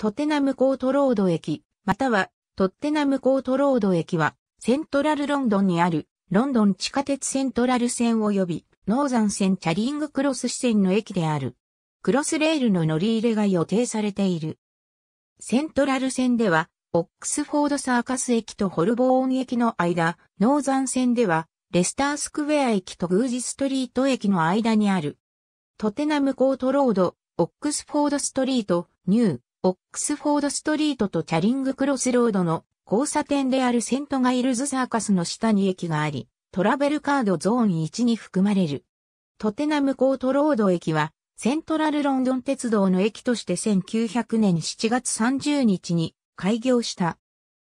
トテナムコートロード駅、またはトッテナムコートロード駅は、セントラルロンドンにある、ロンドン地下鉄セントラル線及び、ノーザン線チャリングクロス支線の駅である。クロスレールの乗り入れが予定されている。セントラル線では、オックスフォードサーカス駅とホルボーン駅の間、ノーザン線では、レスタースクウェア駅とグージストリート駅の間にある。トテナムコートロード、オックスフォードストリート、ニュー、オックスフォードストリートとチャリングクロスロードの交差点であるセントガイルズサーカスの下に駅があり、トラベルカードゾーン1に含まれる。トテナムコートロード駅は、セントラルロンドン鉄道の駅として1900年7月30日に開業した。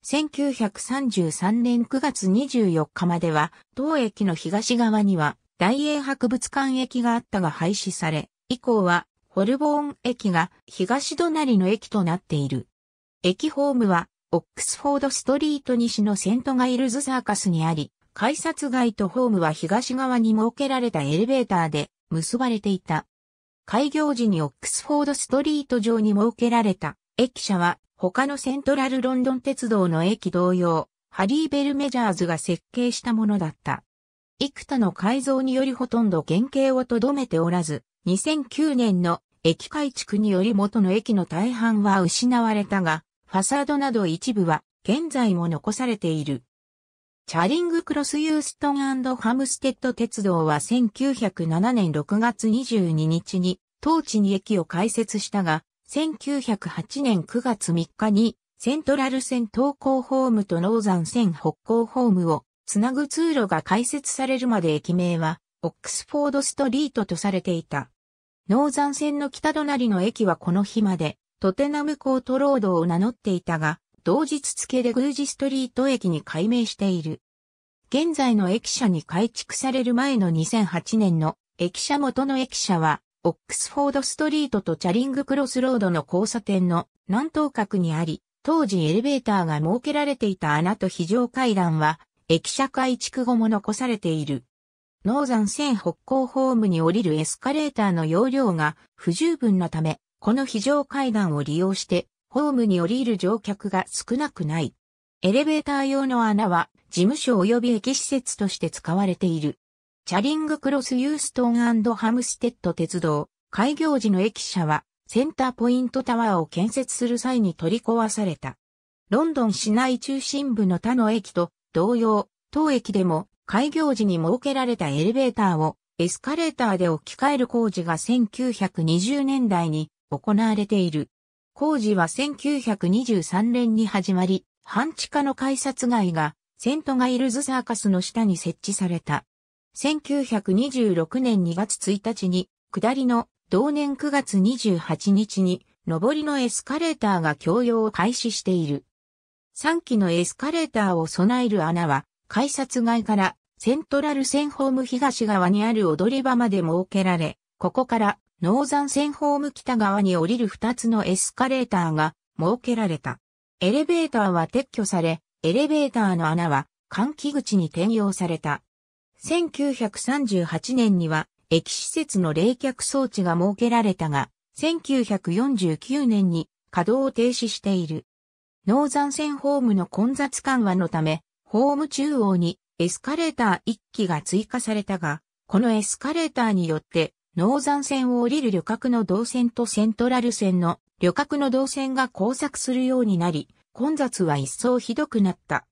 1933年9月24日までは、当駅の東側には、大英博物館駅があったが廃止され、以降はホルボーン駅が東隣の駅となっている。駅ホームは、オックスフォードストリート西のセントガイルズサーカスにあり、改札街とホームは東側に設けられたエレベーターで結ばれていた。開業時にオックスフォードストリート上に設けられた駅舎は他のセントラルロンドン鉄道の駅同様、ハリーベルメジャーズが設計したものだった。幾多の改造によりほとんど原型をとどめておらず、2009年の駅改築により元の駅の大半は失われたが、ファサードなど一部は現在も残されている。チャリングクロスユーストンハムステッド鉄道は1907年6月22日に当地に駅を開設したが、1908年9月3日にセントラル線東高ホームとノーザン線北高ホームをつなぐ通路が開設されるまで駅名はオックスフォードストリートとされていた。ノーザン線の北隣の駅はこの日まで、トテナムコートロードを名乗っていたが、同日付でグージストリート駅に改名している。現在の駅舎に改築される前の2008年の駅舎元の駅舎は、オックスフォードストリートとチャリングクロスロードの交差点の南東角にあり、当時エレベーターが設けられていた穴と非常階段は、駅舎改築後も残されている。ノーザン線北港ホームに降りるエスカレーターの容量が不十分なため、この非常階段を利用してホームに降りる乗客が少なくない。エレベーター用の穴は事務所及び駅施設として使われている。チャリングクロスユーストンハムステッド鉄道開業時の駅舎はセンターポイントタワーを建設する際に取り壊された。ロンドン市内中心部の他の駅と同様、当駅でも開業時に設けられたエレベーターをエスカレーターで置き換える工事が1920年代に行われている。工事は1923年に始まり、半地下の改札街がセントガイルズサーカスの下に設置された。1926年2月1日に、下りの同年9月28日に、上りのエスカレーターが供用を開始している。3機のエスカレーターを備える穴は、改札外からセントラル線ホーム東側にある踊り場まで設けられ、ここからノーザン線ホーム北側に降りる2つのエスカレーターが設けられた。エレベーターは撤去され、エレベーターの穴は換気口に転用された。1938年には駅施設の冷却装置が設けられたが、1949年に稼働を停止している。ノーザン線ホームの混雑緩和のため、ホーム中央にエスカレーター1機が追加されたが、このエスカレーターによって、ノーザン線を降りる旅客の動線とセントラル線の旅客の動線が交錯するようになり、混雑は一層ひどくなった。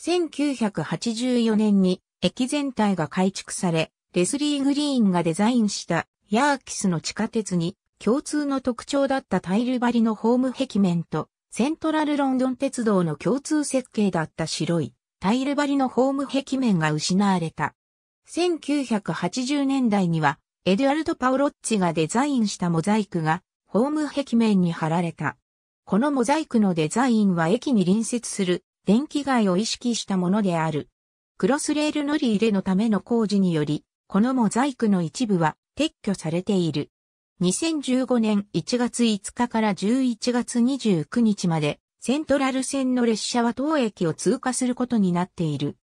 1984年に駅全体が改築され、レスリー・グリーンがデザインしたヤーキスの地下鉄に共通の特徴だったタイル張りのホーム壁面とセントラルロンドン鉄道の共通設計だった白いタイル張りのホーム壁面が失われた。1980年代には、エドュアルド・パオロッチがデザインしたモザイクが、ホーム壁面に貼られた。このモザイクのデザインは駅に隣接する電気街を意識したものである。クロスレール乗り入れのための工事により、このモザイクの一部は撤去されている。2015年1月5日から11月29日までセントラル線の列車は当駅を通過することになっている。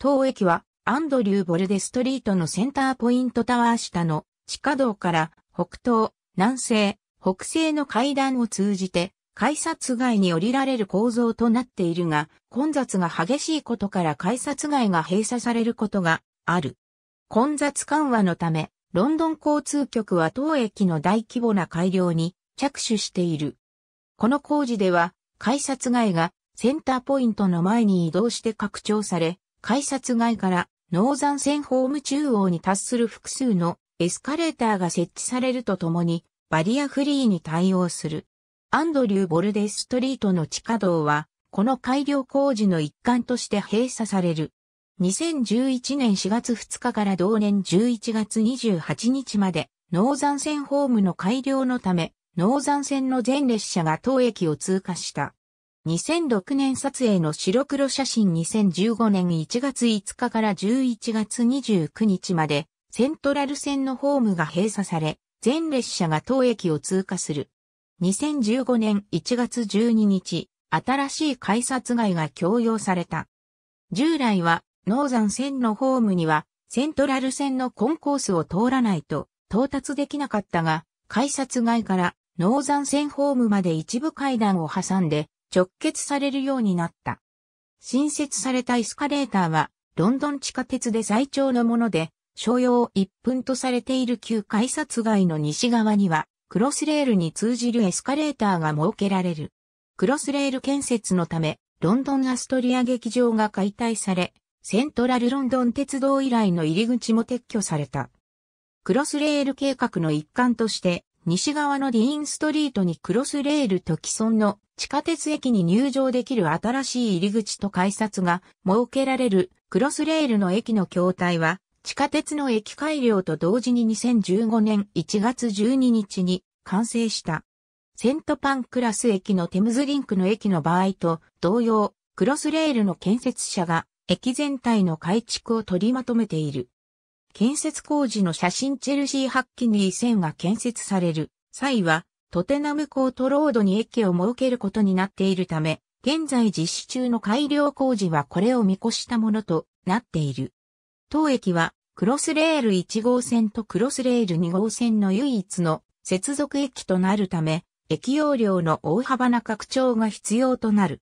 当駅はアンドリュー・ボルデストリートのセンターポイントタワー下の地下道から北東、南西、北西の階段を通じて改札外に降りられる構造となっているが、混雑が激しいことから改札外が閉鎖されることがある。混雑緩和のため、ロンドン交通局は当駅の大規模な改良に着手している。この工事では、改札外がセンターポイントの前に移動して拡張され、改札外からノーザン線ホーム中央に達する複数のエスカレーターが設置されるとともに、バリアフリーに対応する。アンドリュー・ボルデストリートの地下道は、この改良工事の一環として閉鎖される。2011年4月2日から同年11月28日まで、ノーザン線ホームの改良のため、農山線の全列車が当駅を通過した。2006年撮影の白黒写真2015年1月5日から11月29日まで、セントラル線のホームが閉鎖され、全列車が当駅を通過する。2015年1月12日、新しい改札街が供用された。従来は、農山線のホームには、セントラル線のコンコースを通らないと到達できなかったが、改札外からノーザン線ホームまで一部階段を挟んで直結されるようになった。新設されたエスカレーターは、ロンドン地下鉄で最長のもので、商用1分とされている旧改札街の西側には、クロスレールに通じるエスカレーターが設けられる。クロスレール建設のため、ロンドンアストリア劇場が解体され、セントラルロンドン鉄道以来の入り口も撤去された。クロスレール計画の一環として、西側のディーンストリートにクロスレールと既存の地下鉄駅に入場できる新しい入り口と改札が設けられるクロスレールの駅の筐体は地下鉄の駅改良と同時に2015年1月12日に完成した。セントパンクラス駅のテムズリンクの駅の場合と同様、クロスレールの建設者が駅全体の改築を取りまとめている。建設工事の写真チェルシー・ハッキニー線が建設される際は、トテナムコートロードに駅を設けることになっているため、現在実施中の改良工事はこれを見越したものとなっている。当駅は、クロスレール1号線とクロスレール2号線の唯一の接続駅となるため、駅容量の大幅な拡張が必要となる。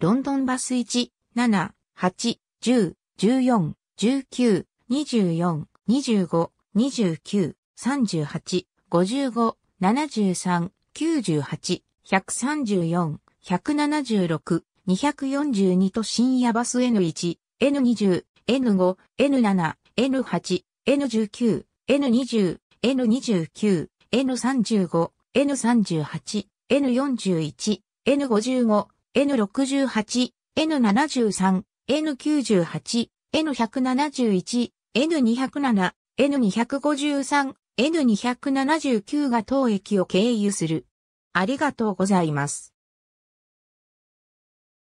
ロンドンバス1、7、8、10、14、19、24、25、29、38、55、73、98、134、176、242と深夜バス N1、N20、N5、N7、N8、N19、N20、N29、N35、N38、N41、N55、N68、N73、N98、N171、N207、N253、N279 が当駅を経由する。ありがとうございます。